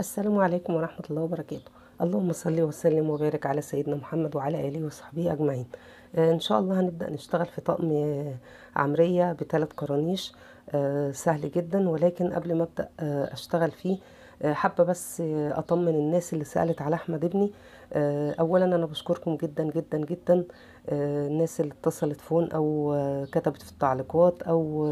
السلام عليكم ورحمة الله وبركاته اللهم صل وسلم وبارك على سيدنا محمد وعلى آله وصحبه أجمعين آه، إن شاء الله هنبدأ نشتغل في طقم آه، عمرية بثلاث قرانيش آه، سهل جدا ولكن قبل ما أبدأ أشتغل فيه حابه بس اطمن الناس اللي سالت على احمد ابني اولا انا بشكركم جدا جدا جدا الناس اللي اتصلت فون او كتبت في التعليقات او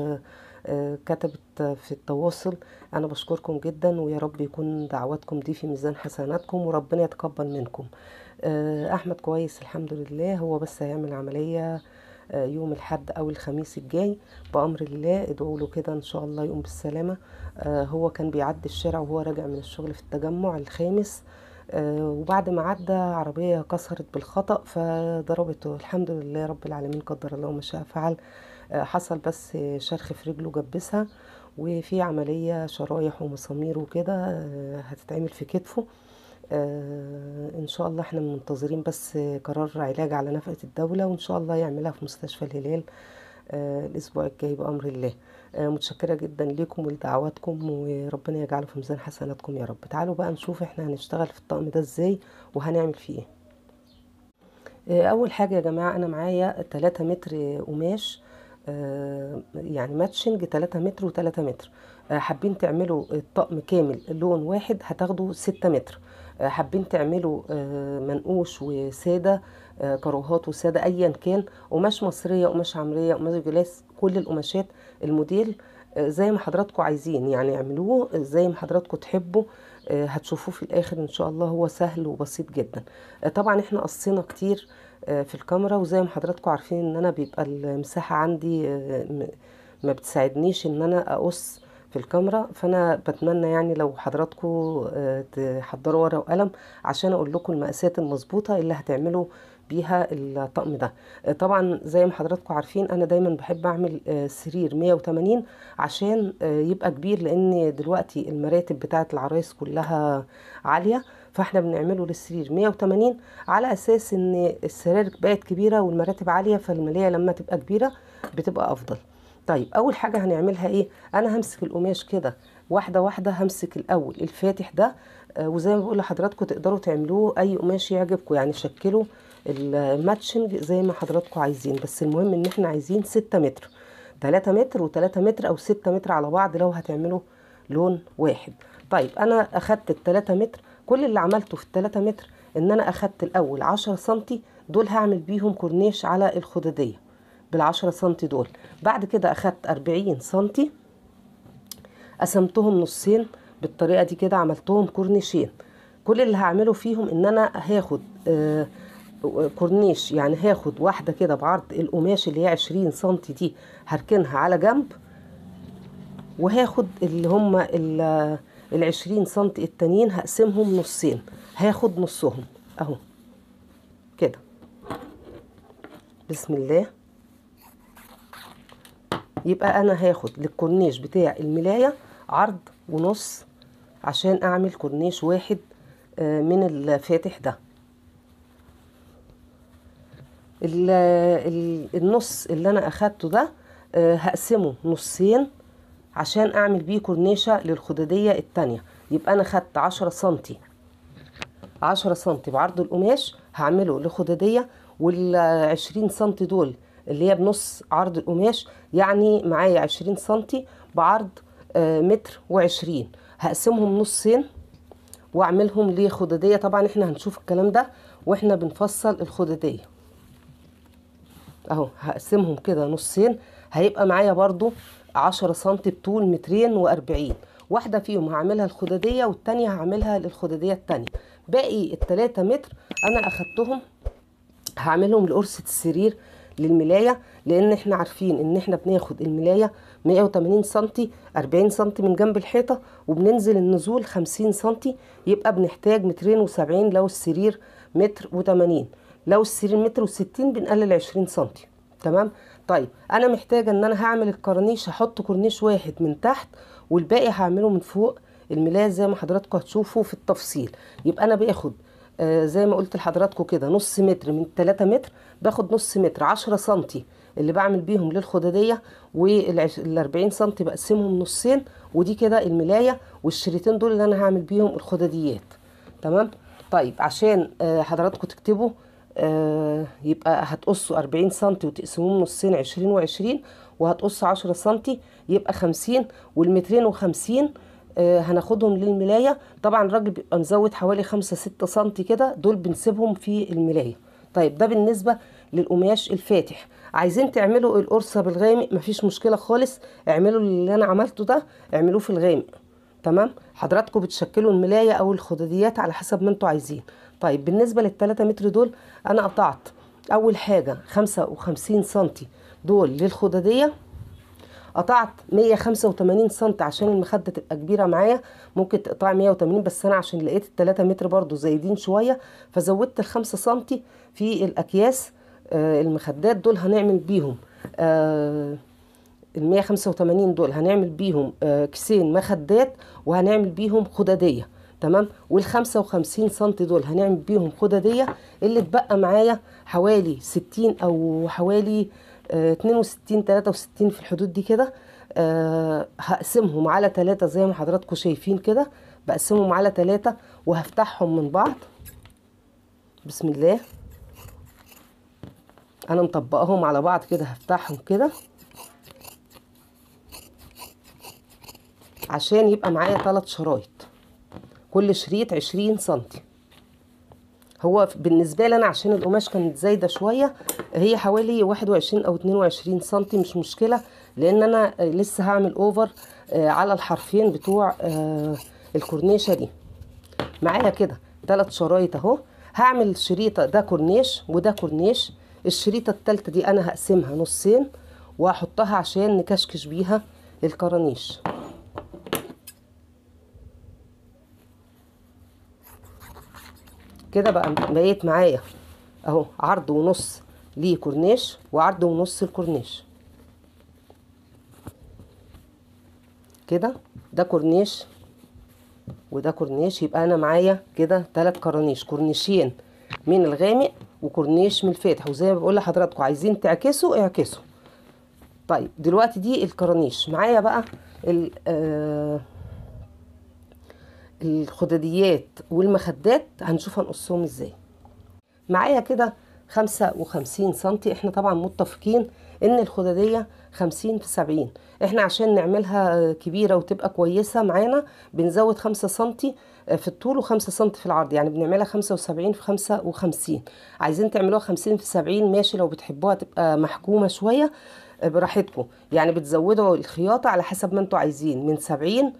آه، كتبت في التواصل انا بشكركم جدا ويا رب يكون دعواتكم دي في ميزان حسناتكم وربنا يتقبل منكم آه، احمد كويس الحمد لله هو بس هيعمل عمليه آه، يوم الحد او الخميس الجاي بامر الله ادعوا له كده ان شاء الله يقوم بالسلامه هو كان بيعدي الشارع وهو راجع من الشغل في التجمع الخامس وبعد ما عدى عربيه كسرت بالخطا فضربته الحمد لله رب العالمين قدر الله ما شاء فعل حصل بس شرخ في رجله جبسها وفي عملية شرايح ومسامير وكده آه، هتتعمل في كتفه آه، ان شاء الله احنا منتظرين بس قرار علاج على نفقة الدولة وان شاء الله يعملها في مستشفى الهلال آه، الاسبوع الجاي بامر الله متشكرة جدا لكم ولدعواتكم وربنا يجعله في ميزان حسناتكم يا رب تعالوا بقى نشوف احنا هنشتغل في الطقم ده ازاي وهنعمل فيه ايه اول حاجة يا جماعة انا معايا 3 متر قماش آه، يعني ماتشنج 3 متر و3 متر آه، حابين تعملوا الطقم كامل لون واحد هتاخدوا 6 متر آه، حابين تعملوا منقوش وساده كروهات وساده ايا كان قماش مصريه قماش عمريه قماش جلاس كل القماشات الموديل زي ما حضراتكم عايزين يعني اعملوه زي ما حضراتكم تحبوا هتشوفوه في الاخر ان شاء الله هو سهل وبسيط جدا طبعا احنا قصينا كتير آه، في الكاميرا وزي ما حضراتكم عارفين ان انا بيبقى المساحه عندي آه، ما بتساعدنيش ان انا اقص في الكاميرا فانا بتمنى يعني لو حضراتكم آه، تحضروا ورقه وقلم عشان اقول لكم المقاسات المظبوطه اللي هتعملوا بيها الطقم ده طبعا زي ما حضراتكم عارفين انا دايما بحب اعمل سرير 180 عشان يبقى كبير لان دلوقتي المراتب بتاعت العرايس كلها عاليه فاحنا بنعمله للسرير 180 على اساس ان السراير بقت كبيره والمراتب عاليه فالماليه لما تبقى كبيره بتبقى افضل طيب اول حاجه هنعملها ايه انا همسك القماش كده واحده واحده همسك الاول الفاتح ده آه، وزي ما بقول لحضراتكم تقدروا تعملوه اي قماش يعجبكم يعني شكلوا الماتشنج زي ما حضراتكم عايزين بس المهم ان احنا عايزين 6 متر 3 متر و3 متر او 6 متر على بعض لو هتعملوا لون واحد طيب انا اخدت ال 3 متر كل اللي عملته في الثلاثة متر ان انا اخدت الاول عشرة سنتي دول هعمل بيهم كورنيش على الخددية بالعشرة سنتي دول بعد كده اخدت أربعين سنتي قسمتهم نصين بالطريقة دي كده عملتهم كورنيشين كل اللي هعمله فيهم ان انا هاخد آه كورنيش يعني هاخد واحدة كده بعرض القماش اللي هي عشرين سنتي دي هركنها على جنب وهاخد اللي هما اللي العشرين سنتي التانيين هقسمهم نصين هاخد نصهم اهو كده بسم الله يبقى انا هاخد للكورنيش بتاع الملاية عرض ونص عشان اعمل كورنيش واحد آه، من الفاتح ده النص اللي انا اخدته ده آه، هقسمه نصين عشان اعمل بيه كورنيشة للخدوديه التانية يبقى انا خدت 10 سم 10 سم بعرض القماش هعمله وال 20 سم دول اللي هي بنص عرض القماش يعني معايا 20 سم بعرض متر آه، متر وعشرين هقسمهم نصين واعملهم لخدوديه طبعا احنا هنشوف الكلام ده واحنا بنفصل الخدوديه اهو هقسمهم كده نصين هيبقى معايا برضو 10 سم بطول مترين واربعين واحده فيهم هعملها الخداديه والتانيه هعملها للخداديه التانيه باقي التلاتة متر انا اخدتهم هعملهم لقرصه السرير للملايه لان احنا عارفين ان احنا بناخد الملايه 180 سم 40 سم من جنب الحيطه وبننزل النزول 50 سم يبقى بنحتاج مترين و70 لو السرير متر و80 لو السرير متر و60 بنقلل 20 سم تمام طيب انا محتاجه ان انا هعمل الكورنيش هحط كورنيش واحد من تحت والباقي هعمله من فوق الملاية زي ما حضراتكم هتشوفوا في التفصيل يبقى انا باخد آه زي ما قلت لحضراتكم كده نص متر من 3 متر باخد نص متر 10 سم اللي بعمل بيهم للخداديه وال 40 سم بقسمهم نصين ودي كده الملايه والشريطين دول اللي انا هعمل بيهم الخداديات تمام طيب عشان آه حضراتكم تكتبوا آه، يبقى هتقصه 40 سم وتقسموه نصين 20 و20 وهتقص 10 سم يبقى 50 والمترين و50 آه، هناخدهم للملايه طبعا الراجل بيبقى مزود حوالي 5 6 سم كده دول بنسيبهم في الملايه طيب ده بالنسبه للقماش الفاتح عايزين تعملوا القرصه بالغامق مفيش مشكله خالص اعملوا اللي انا عملته ده اعملوه في الغامق تمام حضراتكم بتشكلوا الملايه او الخداديات على حسب ما انتوا عايزين طيب بالنسبه للتلاتة متر دول انا قطعت اول حاجه خمسة وخمسين سنتي دول للخددية قطعت مية خمسة 185 سنتي عشان المخده تبقى كبيره معايا ممكن تقطع 180 بس انا عشان لقيت التلاتة متر برضو زايدين شويه فزودت الخمسة سنتي في الاكياس آه المخدات دول هنعمل بيهم آه خمسة 185 دول هنعمل بيهم آه كيسين مخدات وهنعمل بيهم خددية تمام وال 55 سم دول هنعمل بيهم خدديه اللي اتبقى معايا حوالي 60 او حوالي 62 آه، 63 في الحدود دي كده آه، هقسمهم على 3 زي ما حضراتكم شايفين كده بقسمهم على 3 وهفتحهم من بعض بسم الله انا مطبقهم على بعض كده هفتحهم كده عشان يبقى معايا تلات شرايط كل شريط عشرين سنتي هو بالنسبة لنا أنا عشان القماش كانت زايدة شوية هي حوالي واحد وعشرين أو اتنين وعشرين سنتي مش مشكلة لأن أنا لسه هعمل أوفر آه، على الحرفين بتوع آه، الكورنيشة دي معايا كده تلات شرايط أهو هعمل شريطة ده كورنيش وده كورنيش الشريطة التالتة دي أنا هقسمها نصين وهحطها عشان نكشكش بيها الكرانيش كده بقى بقيت معايا اهو عرض ونص لكورنيش وعرض ونص الكورنيش كده ده كورنيش وده كورنيش يبقى انا معايا كده ثلاث كورنيش كورنيشين من الغامق وكورنيش من الفاتح وزي ما بقول لحضراتكم عايزين تعكسوا اعكسوا طيب دلوقتي دي الكورنيش معايا بقى آه، الخداديات والمخدات هنشوف هنقصهم ازاي معايا كده خمسة وخمسين سنتي احنا طبعا متفقين ان الخدادية خمسين في سبعين احنا عشان نعملها كبيرة وتبقى كويسة معانا بنزود خمسة سنتي في الطول وخمسة سنتي في العرض يعني بنعملها خمسة وسبعين في خمسة وخمسين عايزين تعملوها خمسين في سبعين ماشي لو بتحبوها تبقى محكومة شوية براحتكم يعني بتزودوا الخياطة على حسب ما انتوا عايزين من سبعين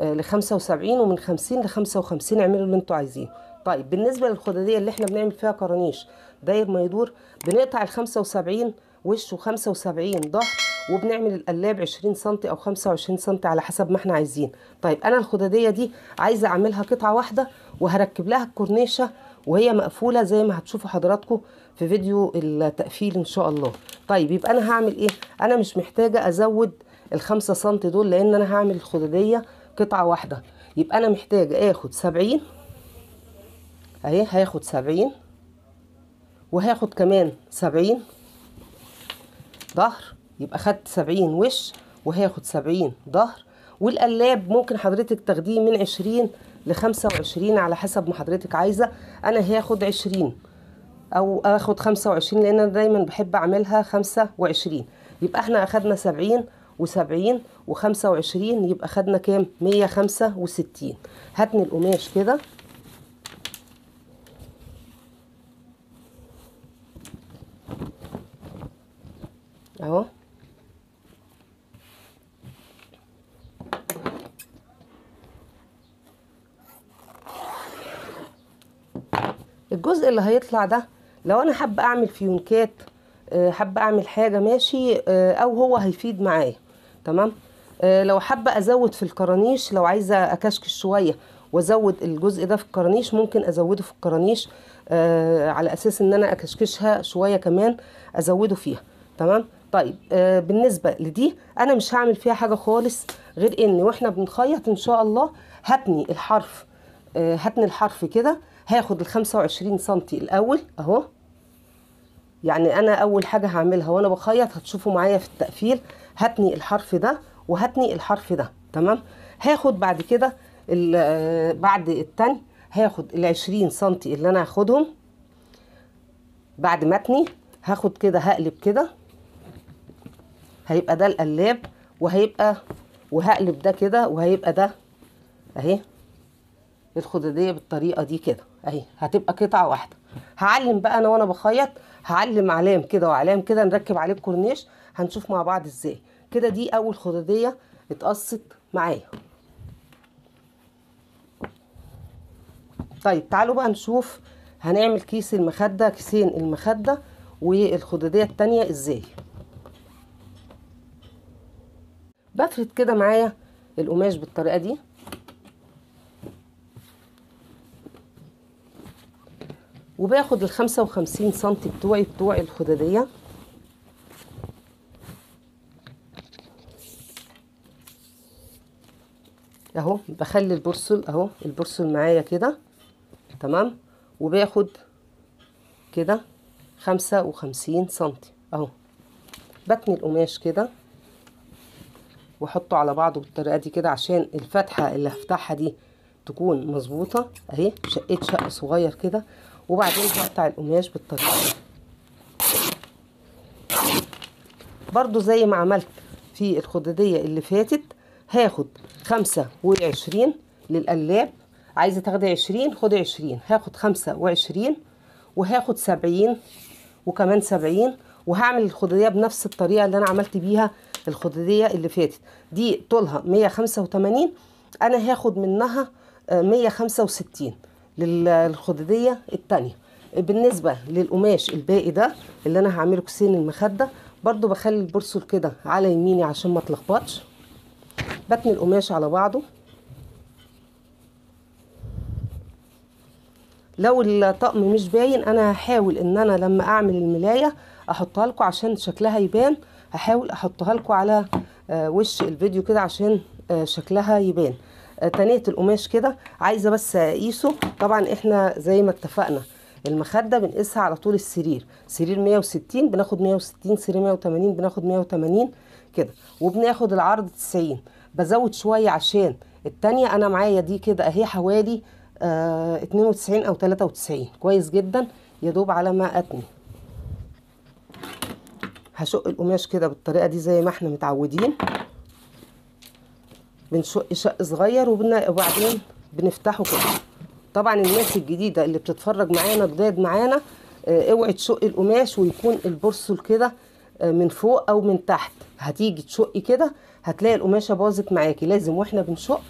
آه، ل 75 ومن 50 ل 55 اعملوا اللي انتوا عايزينه طيب بالنسبه للخداديه اللي احنا بنعمل فيها كرانيش داير ما يدور بنقطع ال 75 وش و75 ظهر وبنعمل القلاب 20 سم او 25 سم على حسب ما احنا عايزين طيب انا الخداديه دي عايزه اعملها قطعه واحده وهركب لها الكورنيشه وهي مقفوله زي ما هتشوفوا حضراتكم في فيديو التقفيل ان شاء الله طيب يبقى انا هعمل ايه انا مش محتاجه ازود الخمسة سم دول لان انا هعمل الخداديه قطعة واحدة يبقى أنا محتاجة آخد سبعين أهي هاخد سبعين وهاخد كمان سبعين ظهر يبقى خدت سبعين وش وهاخد سبعين ظهر والقلاب ممكن حضرتك تاخديه من عشرين لخمسة وعشرين على حسب ما حضرتك عايزة أنا هاخد عشرين أو آخد خمسة وعشرين لأن أنا دايما بحب أعملها خمسة وعشرين يبقى احنا أخدنا سبعين وسبعين وخمسة وعشرين يبقى خدنا كام مية خمسة وستين هاتني القماش كده اهو الجزء اللي هيطلع ده لو انا حابه اعمل فيونكات آه، حابه اعمل حاجه ماشي آه، او هو هيفيد معايا تمام آه لو حابه ازود في الكرانيش لو عايزه اكشكش شويه وازود الجزء ده في الكرانيش ممكن ازوده في الكرانيش آه على اساس ان انا اكشكشها شويه كمان ازوده فيها تمام طيب آه بالنسبه لدي انا مش هعمل فيها حاجه خالص غير ان واحنا بنخيط ان شاء الله هبني الحرف آه هتني الحرف كده هاخد ال 25 سم الاول اهو يعني انا اول حاجه هعملها وانا بخيط هتشوفوا معايا في التقفيل هتني الحرف ده وهتني الحرف ده تمام هاخد بعد كده آه، بعد التاني هاخد ال 20 سم اللي انا هاخدهم بعد ما اتني هاخد كده هقلب كده هيبقى ده القلاب وهيبقى وهقلب ده كده وهيبقى ده اهي الخداديه بالطريقه دي كده اهي هتبقى قطعه واحده هعلم بقى انا وانا بخيط هعلم علام كده وعلام كده نركب عليه الكورنيش هنشوف مع بعض ازاي كده دي اول خدوديه اتقصت معايا طيب تعالوا بقى نشوف هنعمل كيس المخده كيسين المخده والخدوديه التانية ازاي بفرد كده معايا القماش بالطريقه دي وباخد ال 55 سم بتوعي بتوعي الخدادية اهو بخلي البرسل اهو البرسل معايا كده تمام وباخد كده خمسة وخمسين سنتي اهو بتني القماش كده واحطه على بعضه بالطريقه دي كده عشان الفتحه اللي هفتحها دي تكون مظبوطه اهي شقيت شق صغير كده وبعدين هقطع القماش بالطريقة دي برضو زي ما عملت في الخدادية اللي فاتت هاخد خمسة وعشرين للقلاب عايزة تاخدي عشرين خدي عشرين هاخد خمسة وعشرين وهاخد سبعين وكمان سبعين وهعمل الخدادية بنفس الطريقة اللي أنا عملت بيها الخدادية اللي فاتت دي طولها مية خمسة وتمانين أنا هاخد منها آه، مية خمسة وستين للخددية التانية بالنسبة للقماش الباقي ده اللي انا هعمله كسين المخدة برضو بخلي البرسول كده على يميني عشان ما تلخبطش بتني القماش على بعضه لو الطقم مش باين انا هحاول ان انا لما اعمل الملاية احطها لكم عشان شكلها يبان هحاول احطها لكم على آه، وش الفيديو كده عشان شكلها يبان آه، تنية القماش كده عايزة بس اقيسه طبعا احنا زي ما اتفقنا المخدة بنقيسها على طول السرير سرير 160 بناخد 160 سرير 180 بناخد 180 كده وبناخد العرض 90 بزود شوية عشان التانية انا معايا دي كده اهي حوالي آه 92 او 93 كويس جدا يا دوب على ما اتني هشق القماش كده بالطريقة دي زي ما احنا متعودين بنشق شق صغير وبعدين بنفتحه كده طبعا الناس الجديده اللي بتتفرج معانا جداد معانا آه، اوعي تشقي القماش ويكون البرسل كده آه، من فوق او من تحت هتيجي تشقي كده هتلاقي القماشه باظت معاكي لازم واحنا بنشق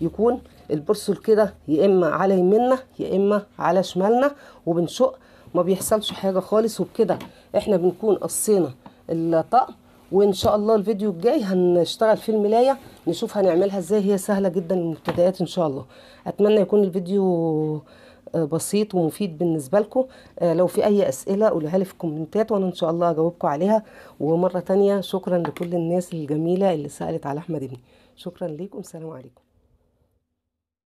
يكون البرسل كده يا اما على يمنا يا اما على شمالنا وبنشق ما بيحصلش حاجه خالص وبكده احنا بنكون قصينا الطقم وان شاء الله الفيديو الجاي هنشتغل في الملايه نشوف هنعملها ازاي هي سهله جدا للمبتدئات ان شاء الله اتمنى يكون الفيديو آه، بسيط ومفيد بالنسبه لكم آه، لو في اي اسئله قولوها لي في الكومنتات وانا ان شاء الله اجاوبكم عليها ومره تانية شكرا لكل الناس الجميله اللي سالت على احمد ابني شكرا ليكم سلام عليكم